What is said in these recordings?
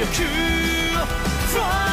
your cure from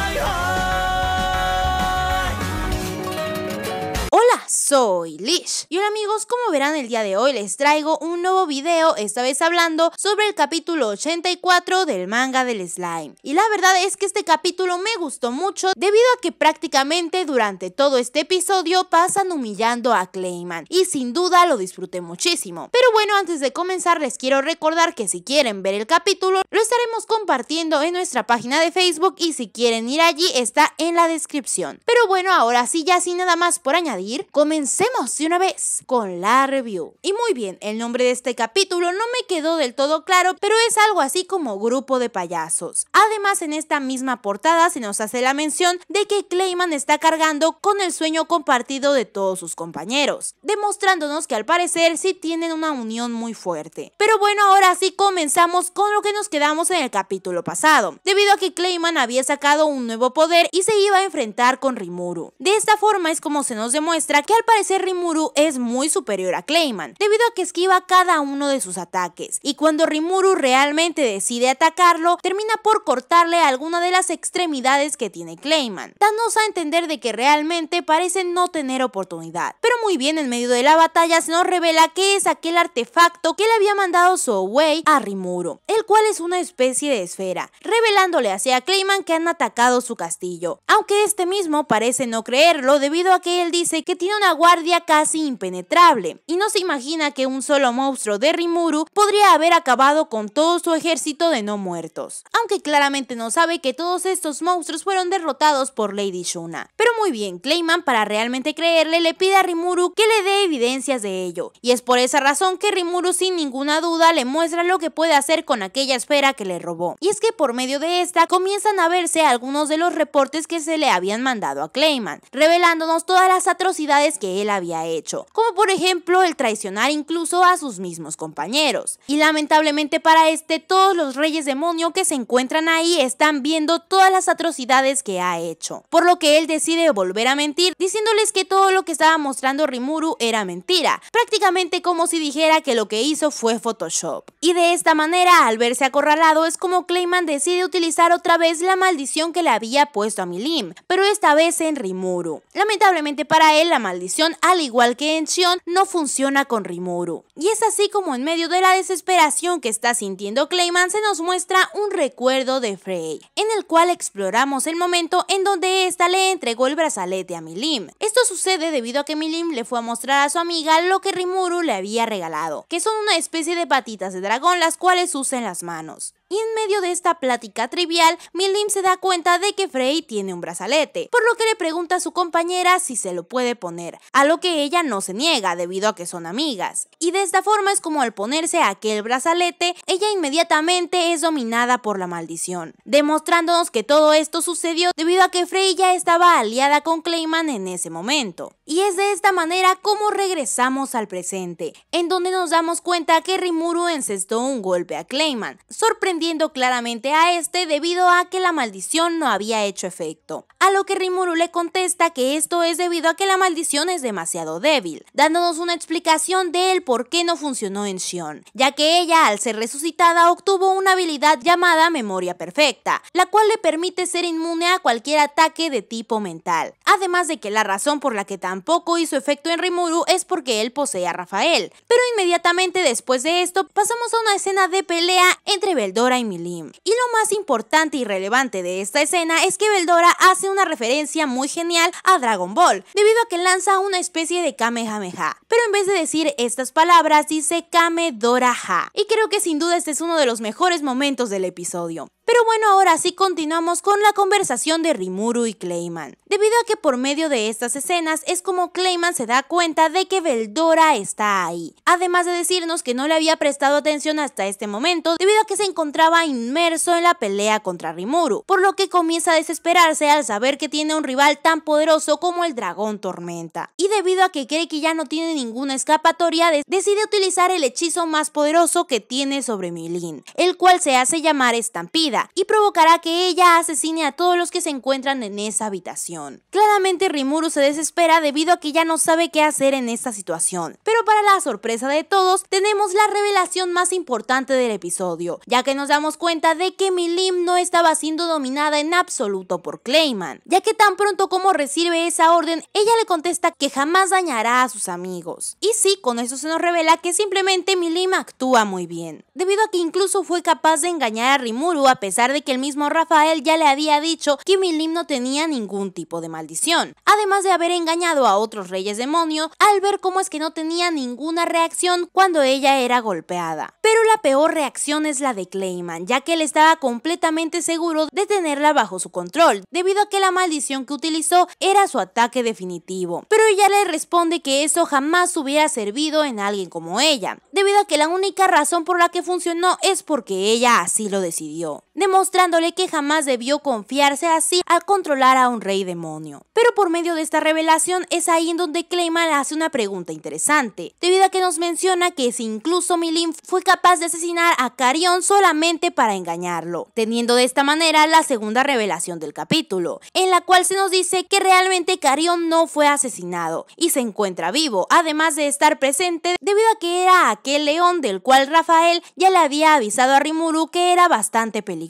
soy Lish. Y hola amigos, como verán el día de hoy les traigo un nuevo video, esta vez hablando sobre el capítulo 84 del manga del slime. Y la verdad es que este capítulo me gustó mucho debido a que prácticamente durante todo este episodio pasan humillando a Clayman y sin duda lo disfruté muchísimo. Pero bueno, antes de comenzar les quiero recordar que si quieren ver el capítulo lo estaremos compartiendo en nuestra página de Facebook y si quieren ir allí está en la descripción. Pero bueno, ahora sí ya sin nada más por añadir, comenzamos comencemos de una vez con la review. Y muy bien, el nombre de este capítulo no me quedó del todo claro, pero es algo así como grupo de payasos. Además, en esta misma portada se nos hace la mención de que Clayman está cargando con el sueño compartido de todos sus compañeros, demostrándonos que al parecer sí tienen una unión muy fuerte. Pero bueno, ahora sí comenzamos con lo que nos quedamos en el capítulo pasado, debido a que Clayman había sacado un nuevo poder y se iba a enfrentar con Rimuru. De esta forma es como se nos demuestra que al parecer Rimuru es muy superior a Clayman, debido a que esquiva cada uno de sus ataques, y cuando Rimuru realmente decide atacarlo, termina por cortarle alguna de las extremidades que tiene Clayman, dándonos a entender de que realmente parece no tener oportunidad. Pero muy bien, en medio de la batalla se nos revela que es aquel artefacto que le había mandado Soowei a Rimuru, el cual es una especie de esfera, revelándole hacia Clayman que han atacado su castillo, aunque este mismo parece no creerlo debido a que él dice que tiene una guardia casi impenetrable, y no se imagina que un solo monstruo de Rimuru podría haber acabado con todo su ejército de no muertos, aunque claramente no sabe que todos estos monstruos fueron derrotados por Lady Shuna. Pero muy bien, Clayman para realmente creerle le pide a Rimuru que le dé evidencias de ello, y es por esa razón que Rimuru sin ninguna duda le muestra lo que puede hacer con aquella esfera que le robó. Y es que por medio de esta comienzan a verse algunos de los reportes que se le habían mandado a Clayman, revelándonos todas las atrocidades que él había hecho, como por ejemplo el traicionar incluso a sus mismos compañeros. Y lamentablemente para este, todos los reyes demonio que se encuentran ahí están viendo todas las atrocidades que ha hecho, por lo que él decide volver a mentir, diciéndoles que todo lo que estaba mostrando Rimuru era mentira, prácticamente como si dijera que lo que hizo fue Photoshop. Y de esta manera, al verse acorralado, es como Clayman decide utilizar otra vez la maldición que le había puesto a Milim, pero esta vez en Rimuru. Lamentablemente para él, la maldición al igual que en Shion, no funciona con Rimuru. Y es así como en medio de la desesperación que está sintiendo Clayman se nos muestra un recuerdo de Frey, en el cual exploramos el momento en donde esta le entregó el brazalete a Milim. Esto sucede debido a que Milim le fue a mostrar a su amiga lo que Rimuru le había regalado, que son una especie de patitas de dragón las cuales usa en las manos y en medio de esta plática trivial, Milim se da cuenta de que Frey tiene un brazalete, por lo que le pregunta a su compañera si se lo puede poner, a lo que ella no se niega debido a que son amigas. Y de esta forma es como al ponerse aquel brazalete, ella inmediatamente es dominada por la maldición, demostrándonos que todo esto sucedió debido a que Frey ya estaba aliada con Clayman en ese momento. Y es de esta manera como regresamos al presente, en donde nos damos cuenta que Rimuru encestó un golpe a Clayman, sorprendiendo claramente a este debido a que la maldición no había hecho efecto. A lo que Rimuru le contesta que esto es debido a que la maldición es demasiado débil, dándonos una explicación de él por qué no funcionó en Shion, ya que ella al ser resucitada obtuvo una habilidad llamada memoria perfecta, la cual le permite ser inmune a cualquier ataque de tipo mental. Además de que la razón por la que tampoco hizo efecto en Rimuru es porque él posee a Rafael, pero inmediatamente después de esto pasamos a una escena de pelea entre Beldor y lo más importante y relevante de esta escena es que Veldora hace una referencia muy genial a Dragon Ball, debido a que lanza una especie de Kamehameha. Pero en vez de decir estas palabras, dice Kame Dora Y creo que sin duda este es uno de los mejores momentos del episodio. Pero bueno, ahora sí continuamos con la conversación de Rimuru y Clayman. Debido a que por medio de estas escenas es como Clayman se da cuenta de que Veldora está ahí. Además de decirnos que no le había prestado atención hasta este momento debido a que se encontraba inmerso en la pelea contra Rimuru, por lo que comienza a desesperarse al saber que tiene un rival tan poderoso como el dragón tormenta. Y debido a que cree que ya no tiene ninguna escapatoria, decide utilizar el hechizo más poderoso que tiene sobre Milin, el cual se hace llamar estampida y provocará que ella asesine a todos los que se encuentran en esa habitación. Claramente Rimuru se desespera debido a que ya no sabe qué hacer en esta situación, pero para la sorpresa de todos tenemos la revelación más importante del episodio, ya que nos damos cuenta de que Milim no estaba siendo dominada en absoluto por Clayman, ya que tan pronto como recibe esa orden, ella le contesta que jamás dañará a sus amigos. Y sí, con eso se nos revela que simplemente Milim actúa muy bien, debido a que incluso fue capaz de engañar a Rimuru a a pesar de que el mismo Rafael ya le había dicho que Milim no tenía ningún tipo de maldición, además de haber engañado a otros reyes demonio al ver cómo es que no tenía ninguna reacción cuando ella era golpeada. Pero la peor reacción es la de Clayman, ya que él estaba completamente seguro de tenerla bajo su control, debido a que la maldición que utilizó era su ataque definitivo. Pero ella le responde que eso jamás hubiera servido en alguien como ella, debido a que la única razón por la que funcionó es porque ella así lo decidió demostrándole que jamás debió confiarse así al controlar a un rey demonio. Pero por medio de esta revelación es ahí en donde Clayman hace una pregunta interesante, debido a que nos menciona que si incluso Milin fue capaz de asesinar a Carion solamente para engañarlo, teniendo de esta manera la segunda revelación del capítulo, en la cual se nos dice que realmente Carion no fue asesinado y se encuentra vivo, además de estar presente debido a que era aquel león del cual Rafael ya le había avisado a Rimuru que era bastante peligroso.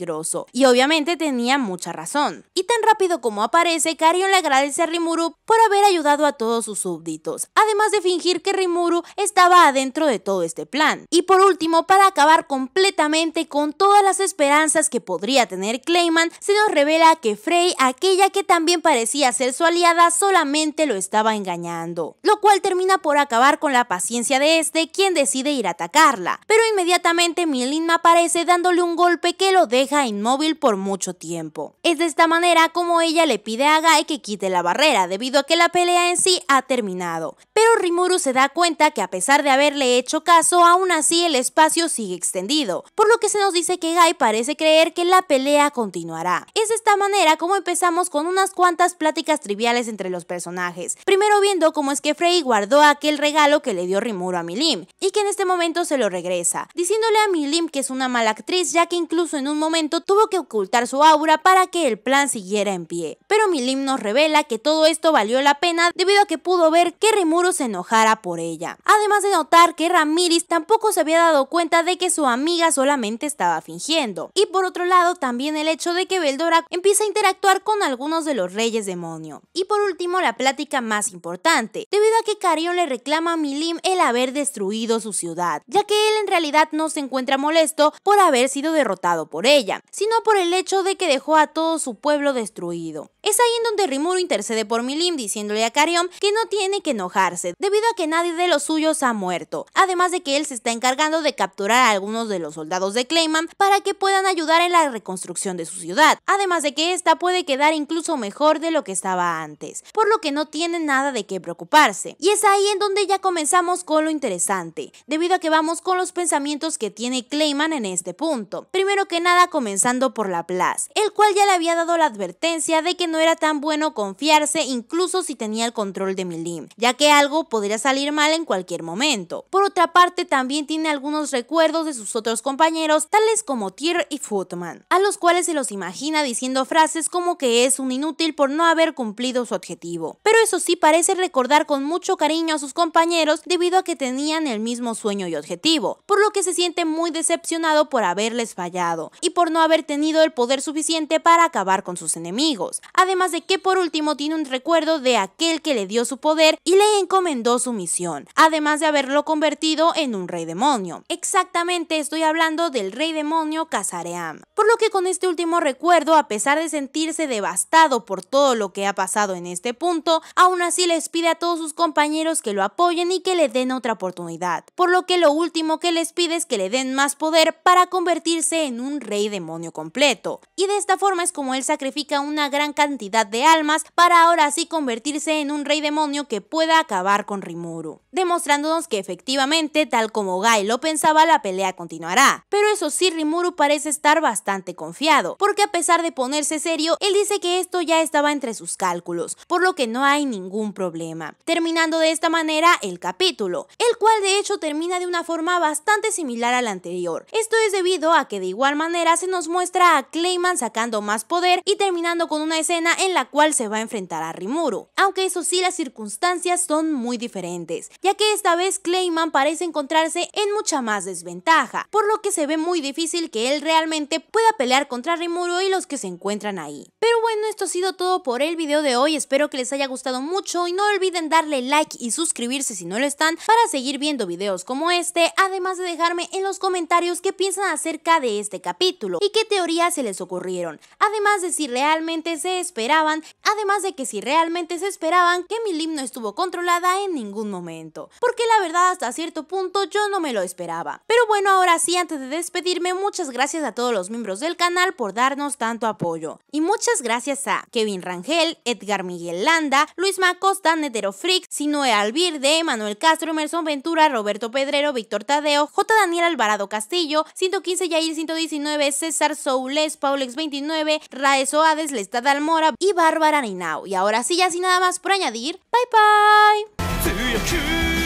Y obviamente tenía mucha razón. Y tan rápido como aparece, Carion le agradece a Rimuru por haber ayudado a todos sus súbditos, además de fingir que Rimuru estaba adentro de todo este plan. Y por último, para acabar completamente con todas las esperanzas que podría tener Clayman, se nos revela que Frey, aquella que también parecía ser su aliada, solamente lo estaba engañando, lo cual termina por acabar con la paciencia de este, quien decide ir a atacarla. Pero inmediatamente Milin aparece dándole un golpe que lo deja inmóvil por mucho tiempo. Es de esta manera como ella le pide a Gai que quite la barrera, debido a que la pelea en sí ha terminado. Pero Rimuru se da cuenta que a pesar de haberle hecho caso, aún así el espacio sigue extendido, por lo que se nos dice que Gai parece creer que la pelea continuará. Es de esta manera como empezamos con unas cuantas pláticas triviales entre los personajes, primero viendo cómo es que Frey guardó aquel regalo que le dio Rimuru a Milim, y que en este momento se lo regresa, diciéndole a Milim que es una mala actriz ya que incluso en un momento tuvo que ocultar su aura para que el plan siguiera en pie pero Milim nos revela que todo esto valió la pena debido a que pudo ver que Remuro se enojara por ella. Además de notar que Ramiris tampoco se había dado cuenta de que su amiga solamente estaba fingiendo. Y por otro lado también el hecho de que Beldora empieza a interactuar con algunos de los reyes demonio. Y por último la plática más importante, debido a que Carion le reclama a Milim el haber destruido su ciudad, ya que él en realidad no se encuentra molesto por haber sido derrotado por ella, sino por el hecho de que dejó a todo su pueblo destruido. Es ahí en donde Rimuru intercede por Milim diciéndole a Carion que no tiene que enojarse, debido a que nadie de los suyos ha muerto, además de que él se está encargando de capturar a algunos de los soldados de Clayman para que puedan ayudar en la reconstrucción de su ciudad, además de que esta puede quedar incluso mejor de lo que estaba antes, por lo que no tiene nada de qué preocuparse. Y es ahí en donde ya comenzamos con lo interesante, debido a que vamos con los pensamientos que tiene Clayman en este punto. Primero que nada comenzando por Laplace, el cual ya le había dado la advertencia de que no era tan bueno confiarse incluso si tenía el control de Milim, ya que algo podría salir mal en cualquier momento. Por otra parte, también tiene algunos recuerdos de sus otros compañeros, tales como Tyr y Footman, a los cuales se los imagina diciendo frases como que es un inútil por no haber cumplido su objetivo. Pero eso sí parece recordar con mucho cariño a sus compañeros debido a que tenían el mismo sueño y objetivo, por lo que se siente muy decepcionado por haberles fallado y por no haber tenido el poder suficiente para acabar con sus enemigos además de que por último tiene un recuerdo de aquel que le dio su poder y le encomendó su misión, además de haberlo convertido en un rey demonio. Exactamente estoy hablando del rey demonio Kazaream. Por lo que con este último recuerdo, a pesar de sentirse devastado por todo lo que ha pasado en este punto, aún así les pide a todos sus compañeros que lo apoyen y que le den otra oportunidad. Por lo que lo último que les pide es que le den más poder para convertirse en un rey demonio completo. Y de esta forma es como él sacrifica una gran cantidad de almas para ahora sí convertirse en un rey demonio que pueda acabar con Rimuru, demostrándonos que efectivamente, tal como Gai lo pensaba, la pelea continuará. Pero eso sí, Rimuru parece estar bastante confiado, porque a pesar de ponerse serio, él dice que esto ya estaba entre sus cálculos, por lo que no hay ningún problema. Terminando de esta manera el capítulo, el cual de hecho termina de una forma bastante similar a la anterior. Esto es debido a que de igual manera se nos muestra a Clayman sacando más poder y terminando con una escena en la cual se va a enfrentar a Rimuru, aunque eso sí las circunstancias son muy diferentes, ya que esta vez Clayman parece encontrarse en mucha más desventaja, por lo que se ve muy difícil que él realmente pueda pelear contra Rimuru y los que se encuentran ahí. Pero bueno, esto ha sido todo por el video de hoy, espero que les haya gustado mucho y no olviden darle like y suscribirse si no lo están para seguir viendo videos como este, además de dejarme en los comentarios qué piensan acerca de este capítulo y qué teorías se les ocurrieron, además de si realmente se esperaban, además de que si realmente se esperaban que mi himno estuvo controlada en ningún momento, porque la verdad hasta cierto punto yo no me lo esperaba. Pero bueno, ahora sí, antes de despedirme, muchas gracias a todos los miembros del canal por darnos tanto apoyo. Y muchas gracias a Kevin Rangel, Edgar Miguel Landa, Luis Macosta, Netero Frick, Sinoe Alvirde, Manuel Castro, Emerson Ventura, Roberto Pedrero, Víctor Tadeo, J. Daniel Alvarado Castillo, 115 Yair 119, César Soules, Paulex 29, Rae Soades, Lestad Almora, y Bárbara Ninao. Y ahora sí, ya sin nada más por añadir, bye bye.